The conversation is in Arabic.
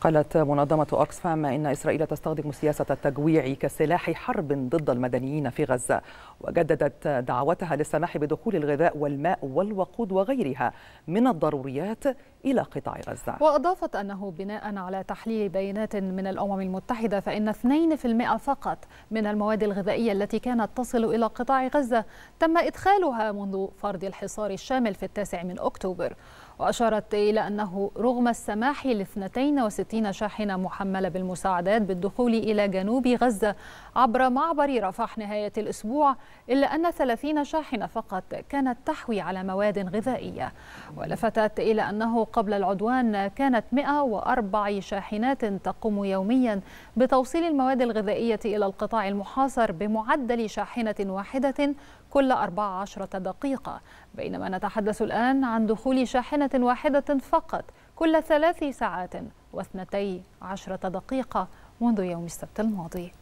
قالت منظمة أوكسفام إن إسرائيل تستخدم سياسة التجويع كسلاح حرب ضد المدنيين في غزة وجددت دعوتها للسماح بدخول الغذاء والماء والوقود وغيرها من الضروريات إلى قطاع غزة وأضافت أنه بناء على تحليل بيانات من الأمم المتحدة فإن 2% فقط من المواد الغذائية التي كانت تصل إلى قطاع غزة تم إدخالها منذ فرض الحصار الشامل في التاسع من أكتوبر وأشارت إلى أنه رغم السماح ل 62 شاحنة محملة بالمساعدات بالدخول إلى جنوب غزة عبر معبر رفح نهاية الأسبوع إلا أن 30 شاحنة فقط كانت تحوي على مواد غذائية ولفتت إلى أنه قبل العدوان كانت 104 شاحنات تقوم يوميا بتوصيل المواد الغذائية إلى القطاع المحاصر بمعدل شاحنة واحدة كل 14 دقيقة بينما نتحدث الآن عن دخول شاحنة واحدة فقط كل ثلاث ساعات واثنتي عشرة دقيقة منذ يوم السبت الماضي